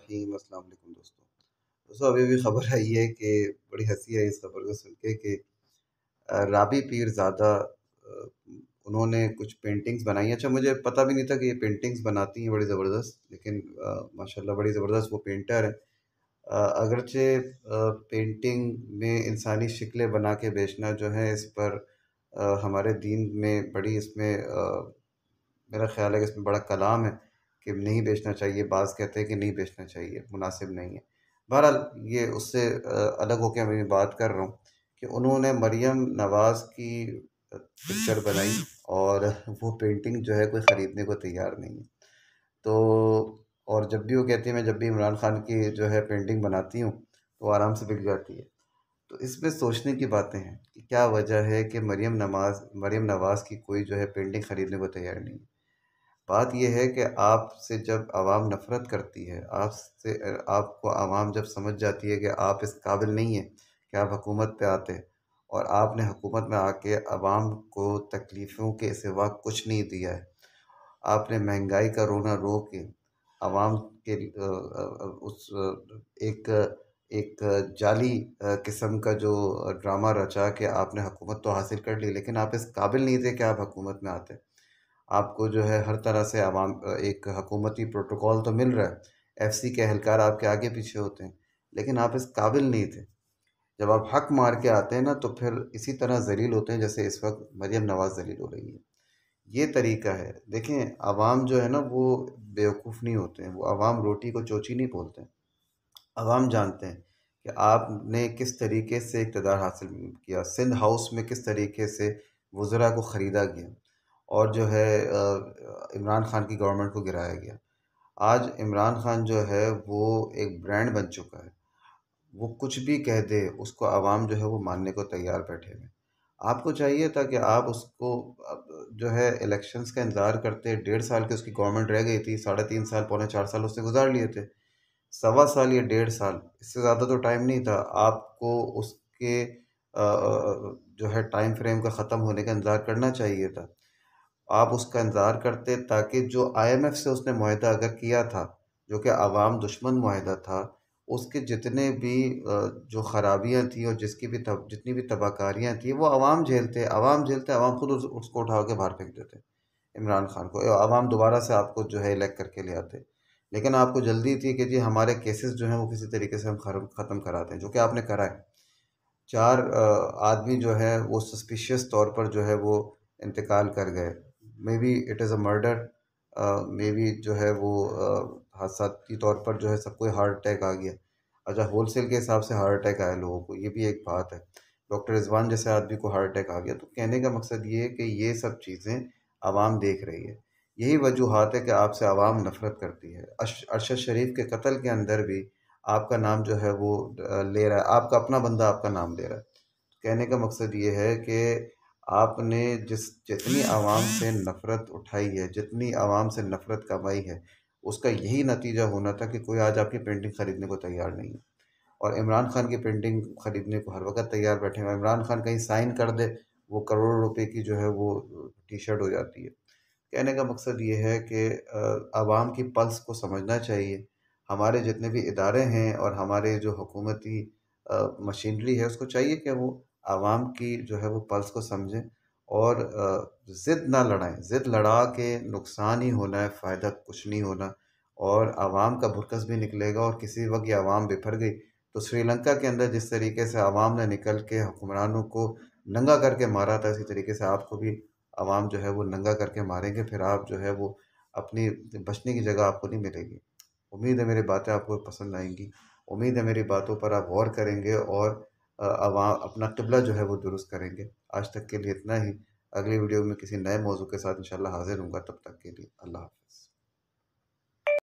रहीम अस्सलाम वालेकुम दोस्तों दोस्तों अभी भी खबर आई है कि बड़ी हंसी है इस खबर को सुन के कि राबी पीर ज़्यादा उन्होंने कुछ पेंटिंग्स बनाई अच्छा मुझे पता भी नहीं था कि ये पेंटिंग्स बनाती हैं बड़ी ज़बरदस्त लेकिन माशाल्लाह बड़ी ज़बरदस्त वो पेंटर है अगरचे पेंटिंग में इंसानी शक्लें बना के बेचना जो है इस पर आ, हमारे दीन में बड़ी इसमें मेरा ख्याल है कि इसमें बड़ा कलाम है कि नहीं बेचना चाहिए बाज़ कहते हैं कि नहीं बेचना चाहिए मुनासिब नहीं है बहरहाल ये उससे अलग होकर मैं बात कर रहा हूँ कि उन्होंने मरियम नवाज़ की पिक्चर बनाई और वो पेंटिंग जो है कोई ख़रीदने को तैयार नहीं है तो और जब भी वो कहती है मैं जब भी इमरान खान की जो है पेंटिंग बनाती हूँ तो आराम से बिक जाती है तो इसमें सोचने की बातें हैं कि क्या वजह है कि मरियम नमाज मरियम नवाज़ की कोई जो है पेंटिंग ख़रीदने को तैयार नहीं है बात यह है कि आपसे जब आवाम नफ़रत करती है आपसे आपको आवाम जब समझ जाती है कि आप इस काबिल नहीं हैं कि आप हुकूमत पे आते और आपने हुकूमत में आके आवाम को तकलीफ़ों के सिवा कुछ नहीं दिया है आपने महंगाई का रोना रो के आवाम के उस एक एक जाली किस्म का जो ड्रामा रचा के आपने हुकूमत तो हासिल कर ली लेकिन आप इस काबिल नहीं थे कि आप हुकूमत में आते आपको जो है हर तरह से आवाम एक हकूमती प्रोटोकॉल तो मिल रहा है एफसी के अहलकार आपके आगे पीछे होते हैं लेकिन आप इस काबिल नहीं थे जब आप हक मार के आते हैं ना तो फिर इसी तरह जलील होते हैं जैसे इस वक्त मरियम नवाज़ जलील हो रही है ये तरीका है देखें आवाम जो है ना वो बेवकूफ़ नहीं होते हैं वो आवाम रोटी को चोची नहीं बोलते आवाम जानते हैं कि आपने किस तरीके से इकतदार हासिल किया सिंध हाउस में किस तरीके से वज़रा को ख़रीदा गया और जो है इमरान ख़ान की गवर्नमेंट को गिराया गया आज इमरान ख़ान जो है वो एक ब्रांड बन चुका है वो कुछ भी कह दे उसको आवाम जो है वो मानने को तैयार बैठे हैं आपको चाहिए था कि आप उसको जो है इलेक्शंस का इंतज़ार करते डेढ़ साल की उसकी गवर्नमेंट रह गई थी साढ़े तीन साल पौने चार साल उससे गुजार लिए थे सवा साल या डेढ़ साल इससे ज़्यादा तो टाइम नहीं था आपको उसके जो है टाइम फ्रेम का ख़त्म होने का इंतज़ार करना चाहिए था आप उसका इंतज़ार करते ताकि जो आईएमएफ से उसने माहा अगर किया था जो कि आवाम दुश्मन माहा था उसके जितने भी जो खराबियाँ थी और जिसकी भी तब जितनी भी तबाहकारियाँ थी वो आवाम झेलते आवाम झेलते आवाम खुद उस, उसको उठा के बाहर फेंक देते इमरान खान को आवाम दोबारा से आपको जो है इलेक्ट करके ले आते लेकिन आपको जल्दी थी कि जी हमारे केसेस जो हैं वो किसी तरीके से हम ख़त्म कराते हैं जो कि आपने कराए चार आदमी जो है वो सस्पिशियस तौर पर जो है वो इंतकाल कर गए maybe it is a murder maybe जो है वो uh, हादसाती तौर पर जो है सबको हार्ट अटैक आ गया अच्छा होल सेल के हिसाब से हार्ट अटैक आया लोगों को ये भी एक बात है डॉक्टर रिजवान जैसे आदमी को हार्ट अटैक आ गया तो कहने का मकसद ये है कि ये सब चीज़ें आवाम देख रही है यही वजूहत है कि आपसे आवाम नफरत करती है अरशद शरीफ के कत्ल के अंदर भी आपका नाम जो है वो uh, ले रहा है आपका अपना बंदा आपका नाम ले रहा है कहने का मकसद ये है कि आपने जिस जितनी आवाम से नफ़रत उठाई है जितनी आवाम से नफ़रत कमाई है उसका यही नतीजा होना था कि कोई आज आपकी पेंटिंग ख़रीदने को तैयार नहीं है और इमरान खान की पेंटिंग ख़रीदने को हर वक्त तैयार बैठे हैं इमरान खान कहीं साइन कर दे वो करोड़ों रुपए की जो है वो टी शर्ट हो जाती है कहने का मकसद ये है कि आवाम की पल्स को समझना चाहिए हमारे जितने भी इदारे हैं और हमारे जो हुकूमती मशीनरी है उसको चाहिए कि वो आवाम की जो है वो पल्स को समझें और ज़िद ना लड़ाएं ज़िद लड़ा के नुकसान ही होना है फ़ायदा कुछ नहीं होना और आवाम का भुरकस भी निकलेगा और किसी वक्त ये आवाम बिफर गई तो श्रीलंका के अंदर जिस तरीके से आवाम ने निकल के हुक्मरानों को नंगा करके मारा था इसी तरीके से आपको भी आवाम जो है वो नंगा करके मारेंगे फिर आप जो है वो अपनी बचने की जगह आपको नहीं मिलेगी उम्मीद है मेरी बातें आपको पसंद आएंगी उम्मीद है मेरी बातों पर आप गौर करेंगे और वहाँ अपना कबला जो है वो दुरुस्त करेंगे आज तक के लिए इतना ही अगली वीडियो में किसी नए मौजू के साथ इंशाल्लाह हाजिर हूँगा तब तक के लिए अल्लाह हाफिज़